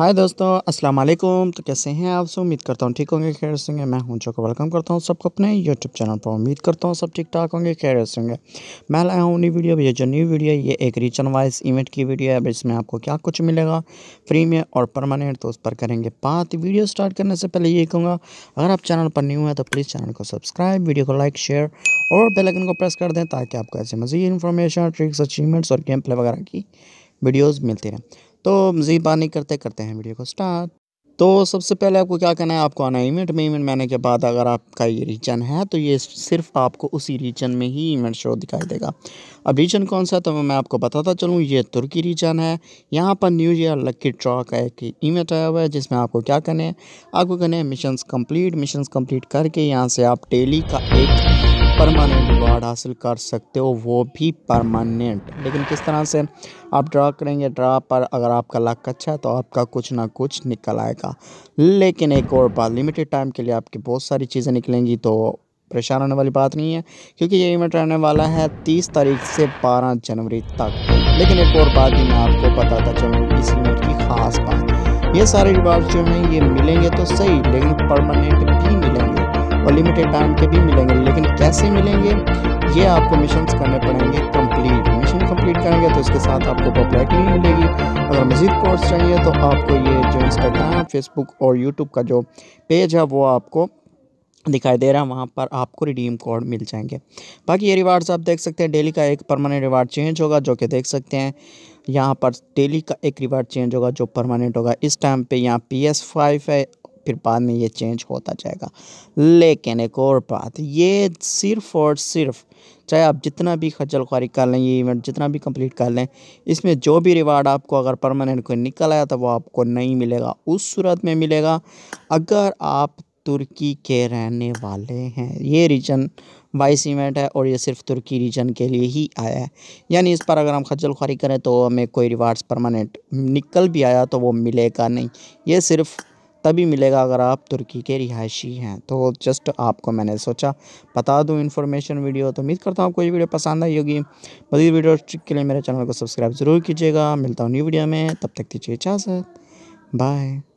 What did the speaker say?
हाय दोस्तों अस्सलाम वालेकुम तो कैसे हैं आप सब उम्मीद करता हूँ ठीक होंगे खैर होंगे मैं हूं जो को वेलकम करता हूँ सबको अपने यूट्यूब चैनल पर उम्मीद करता हूँ सब ठीक ठाक होंगे खैर सेंगे मैं लाया हूँ न्यू वीडियो ये जो न्यू वीडियो ये एक रीचन वाइज इवेंट की वीडियो है अब इसमें आपको क्या कुछ मिलेगा फ्री में और परमानेंट तो उस पर करेंगे बात वीडियो स्टार्ट करने से पहले ये कहूँगा अगर आप चैनल पर न्यू है तो प्लीज़ चैनल को सब्सक्राइब वीडियो को लाइक शेयर और बेलकन को प्रेस कर दें ताकि आपको ऐसे मजीद इन्फॉर्मेशन ट्रिक्स अचीवमेंट्स और गेम प्ले वगैरह की वीडियोज़ मिलती रहें तो मज़ीद पानी करते करते हैं वीडियो को स्टार्ट तो सबसे पहले आपको क्या करना है आपको आना है इवेंट में इवेंट मैंने के बाद अगर आपका ये रीजन है तो ये सिर्फ आपको उसी रीजन में ही इवेंट शो दिखाई देगा अब रीजन कौन सा है तो मैं आपको बताता चलूँ ये तुर्की रीजन है यहाँ पर न्यू ईयर लक्की ट्रॉ का एक इवेंट आया हुआ है जिसमें आपको क्या करना है आपको करना है मिशन कम्प्लीट मिशन कम्प्लीट करके यहाँ से आप डेली का एक परमानेंट रिवार्ड हासिल कर सकते हो वो भी परमानेंट लेकिन किस तरह से आप ड्रा करेंगे ड्रा पर अगर आपका लक अच्छा है तो आपका कुछ ना कुछ निकल आएगा लेकिन एक और बात लिमिटेड टाइम के लिए आपकी बहुत सारी चीज़ें निकलेंगी तो परेशान होने वाली बात नहीं है क्योंकि ये इवेंट रहने वाला है तीस तारीख से बारह जनवरी तक लेकिन एक और बात भी मैं आपको बताता चाहूँगी इस इवेंट की खास बात ये सारे रिवार्ड जो हैं ये मिलेंगे तो सही लेकिन परमानेंट भी मिलेंगे और लिमिटेड टाइम के भी मिलेंगे लेकिन कैसे मिलेंगे ये आपको मिशन करने पड़ेंगे कंप्लीट मिशन कंप्लीट करेंगे तो इसके साथ आपको पॉपुलरिटी भी मिलेगी अगर मज़ीद कोर्स चाहिए तो आपको ये जो इंस्टाग्राम फेसबुक और यूट्यूब का जो पेज है वो आपको दिखाई दे रहा है वहाँ पर आपको रिडीम कोड मिल जाएंगे बाकी ये रिवार्ड्स आप देख सकते हैं डेली का एक परमानेंट रिवार्ड चेंज होगा जो कि देख सकते हैं यहाँ पर डेली का एक रिवार्ड चेंज होगा जो परमानेंट होगा इस टाइम पे यहाँ पी एस फाइव है फिर बाद में ये चेंज होता जाएगा लेकिन एक और बात ये सिर्फ और सिर्फ चाहे आप जितना भी खजल ख्वारी कर लें ये इवेंट जितना भी कंप्लीट कर लें इसमें जो भी रिवार्ड आपको अगर परमानेंट कोई निकल आया तो वो आपको नहीं मिलेगा उस सूरत में मिलेगा अगर आप तुर्की के रहने वाले हैं ये रीजन वाइस इवेंट है और ये सिर्फ तुर्की रीजन के लिए ही आया है यानी इस पर अगर हम खजल ख्वारी करें तो हमें कोई रिवार्ड्स परमानेंट निकल भी आया तो वो मिलेगा नहीं ये सिर्फ तभी मिलेगा अगर आप तुर्की के रिहायशी हैं तो जस्ट आपको मैंने सोचा बता दूँ इन्फॉर्मेशन वीडियो तो उम्मीद करता हूँ आपको ये वीडियो पसंद आई होगी मजीद वीडियो के लिए मेरे चैनल को सब्सक्राइब ज़रूर कीजिएगा मिलता हूँ न्यू वीडियो में तब तक दीजिए इजाज़त बाय